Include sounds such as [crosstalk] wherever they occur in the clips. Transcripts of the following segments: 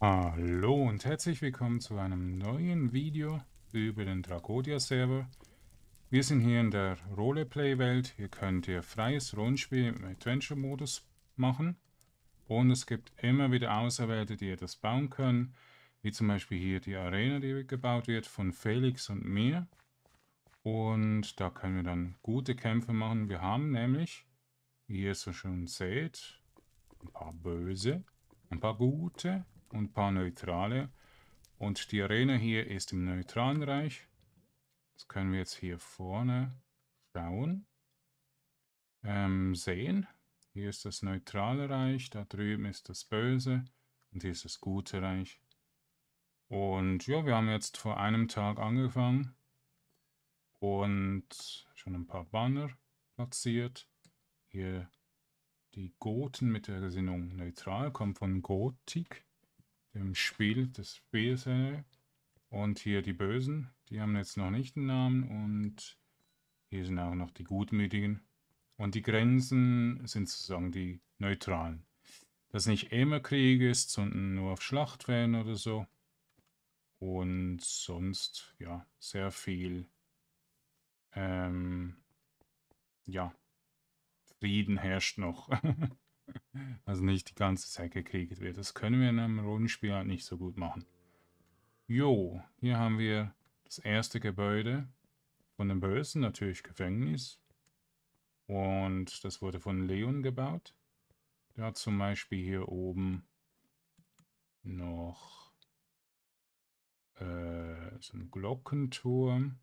Hallo und herzlich willkommen zu einem neuen Video über den Dragodia Server. Wir sind hier in der Roleplay-Welt. Hier könnt ihr freies Rundspiel im Adventure-Modus machen. Und es gibt immer wieder Auserwählte, die ihr das bauen können. Wie zum Beispiel hier die Arena, die gebaut wird von Felix und mir. Und da können wir dann gute Kämpfe machen. Wir haben nämlich, wie ihr so schön seht, ein paar böse, ein paar gute und ein paar neutrale. Und die Arena hier ist im neutralen Reich. Das können wir jetzt hier vorne schauen. Ähm, sehen. Hier ist das neutrale Reich, da drüben ist das Böse und hier ist das gute Reich. Und ja, wir haben jetzt vor einem Tag angefangen und schon ein paar Banner platziert. Hier die Goten mit der Gesinnung neutral, kommt von Gotik dem Spiel des BSL. Und hier die Bösen, die haben jetzt noch nicht einen Namen. Und hier sind auch noch die Gutmütigen. Und die Grenzen sind sozusagen die Neutralen. Dass nicht immer Krieg ist, sondern nur auf Schlachtfällen oder so. Und sonst, ja, sehr viel, ähm, ja, Frieden herrscht noch. [laughs] Also nicht die ganze Zeit gekriegt wird. Das können wir in einem Rundenspiel halt nicht so gut machen. Jo, hier haben wir das erste Gebäude von den Bösen, natürlich Gefängnis. Und das wurde von Leon gebaut. Der hat zum Beispiel hier oben noch äh, so einen Glockenturm.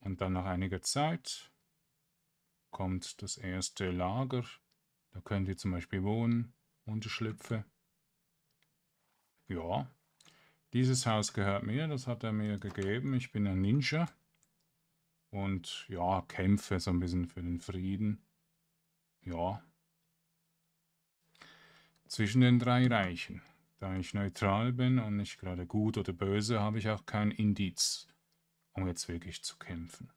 Und dann nach einiger Zeit kommt das erste Lager da könnt ihr zum Beispiel wohnen, unterschlüpfen. Ja, dieses Haus gehört mir, das hat er mir gegeben. Ich bin ein Ninja und ja, kämpfe so ein bisschen für den Frieden. Ja. Zwischen den drei Reichen. Da ich neutral bin und nicht gerade gut oder böse, habe ich auch kein Indiz, um jetzt wirklich zu kämpfen.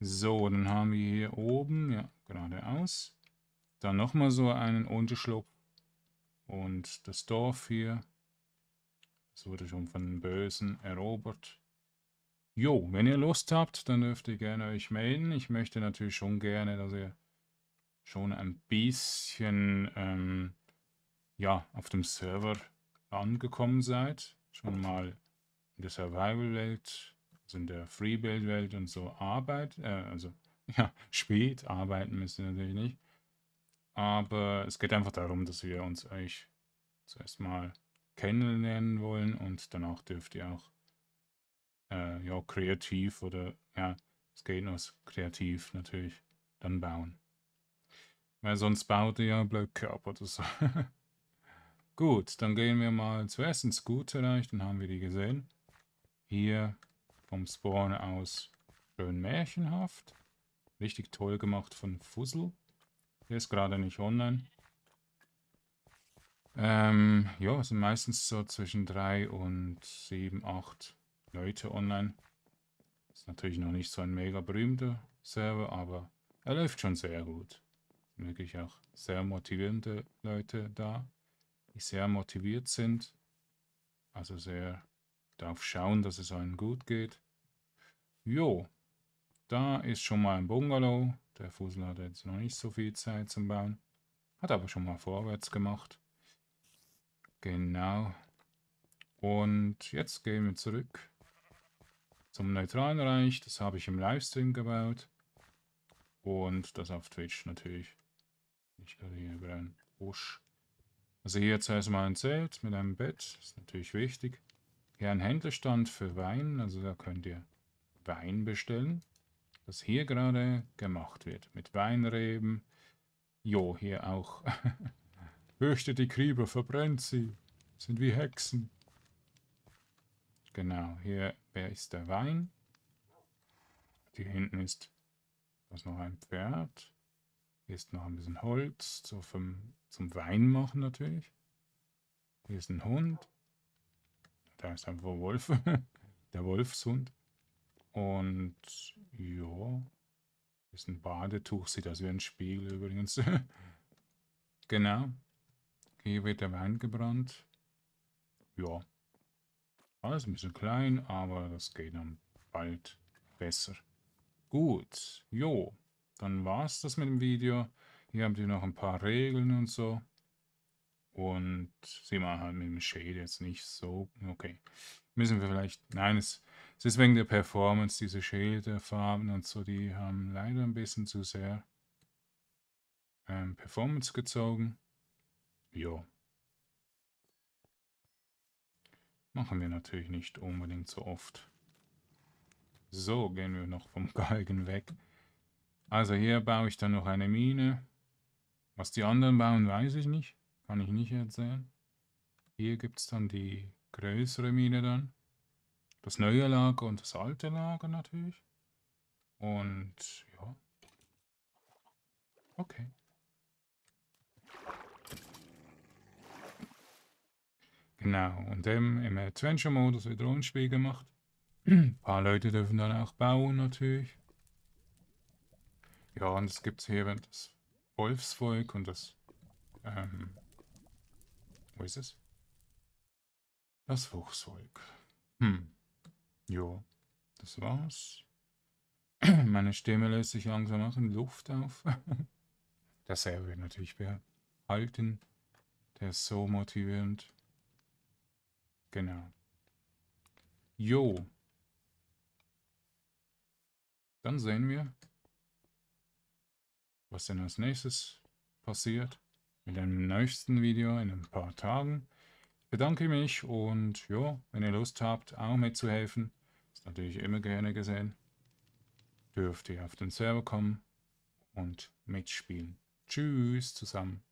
So, dann haben wir hier oben, ja, geradeaus. Dann nochmal so einen Unterschlupf. Und das Dorf hier. Das wurde schon von den Bösen erobert. Jo, wenn ihr Lust habt, dann dürft ihr gerne euch melden. Ich möchte natürlich schon gerne, dass ihr schon ein bisschen ähm, ja, auf dem Server angekommen seid. Schon mal in der Survival-Welt, also in der Free-Build-Welt und so arbeitet. Äh, also, [laughs] ja, spät arbeiten müsst ihr natürlich nicht. Aber es geht einfach darum, dass wir uns euch zuerst mal kennenlernen wollen und danach dürft ihr auch äh, ja, kreativ oder ja, es geht nur kreativ natürlich dann bauen. Weil sonst baut ihr ja Blöcke ab oder so. [laughs] Gut, dann gehen wir mal zuerst ins Gute reich, dann haben wir die gesehen. Hier vom Spawn aus schön märchenhaft. Richtig toll gemacht von Fussel. Ist gerade nicht online. Ähm, ja, es sind meistens so zwischen 3 und 7, 8 Leute online. Ist natürlich noch nicht so ein mega berühmter Server, aber er läuft schon sehr gut. Sind wirklich auch sehr motivierende Leute da, die sehr motiviert sind. Also sehr darauf schauen, dass es allen gut geht. Jo, da ist schon mal ein Bungalow. Der Fusel hat jetzt noch nicht so viel Zeit zum Bauen. Hat aber schon mal vorwärts gemacht. Genau. Und jetzt gehen wir zurück zum neutralen Reich. Das habe ich im Livestream gebaut. Und das auf Twitch natürlich. Ich gehe hier über einen Busch. Also hier zuerst mal ein Zelt mit einem Bett. Das ist natürlich wichtig. Hier ein Händlerstand für Wein. Also da könnt ihr Wein bestellen das hier gerade gemacht wird. Mit Weinreben. Jo, hier auch. Fürchte [laughs] die Krieger, verbrennt sie. Sind wie Hexen. Genau, hier wer ist der Wein. Hier hinten ist das noch ein Pferd. Hier ist noch ein bisschen Holz so vom, zum Wein machen natürlich. Hier ist ein Hund. Da ist einfach Wolf. [laughs] der Wolfshund. Und ja. Ist ein Badetuch, sieht aus wie ein Spiegel übrigens. [laughs] genau. Hier wird der Wein gebrannt. Ja. Alles ein bisschen klein, aber das geht dann bald besser. Gut. Jo. Dann war's das mit dem Video. Hier habt ihr noch ein paar Regeln und so. Und sie machen halt mit dem Shade jetzt nicht so. Okay. Müssen wir vielleicht. Nein, es, es ist wegen der Performance, diese Shade-Farben und so, die haben leider ein bisschen zu sehr ähm, Performance gezogen. Jo. Machen wir natürlich nicht unbedingt so oft. So, gehen wir noch vom [laughs] Galgen weg. Also hier baue ich dann noch eine Mine. Was die anderen bauen, weiß ich nicht. Kann ich nicht erzählen. Hier gibt es dann die größere Mine dann. Das neue Lager und das alte Lager natürlich. Und ja. Okay. Genau, und dem im Adventure-Modus wird Rundspiel gemacht. Ein paar Leute dürfen dann auch bauen natürlich. Ja, und es gibt hier das Wolfsvolk und das ähm, wo ist es? Das Fuchsvolk. Hm. Jo, das war's. [clears throat] Meine Stimme löst sich langsam aus in Luft auf. [laughs] Dasselbe wird natürlich behalten. Der ist so motivierend. Genau. Jo. Dann sehen wir, was denn als nächstes passiert mit einem nächsten Video in ein paar Tagen. Ich bedanke mich und ja, wenn ihr Lust habt, auch mitzuhelfen, ist natürlich immer gerne gesehen, dürft ihr auf den Server kommen und mitspielen. Tschüss zusammen.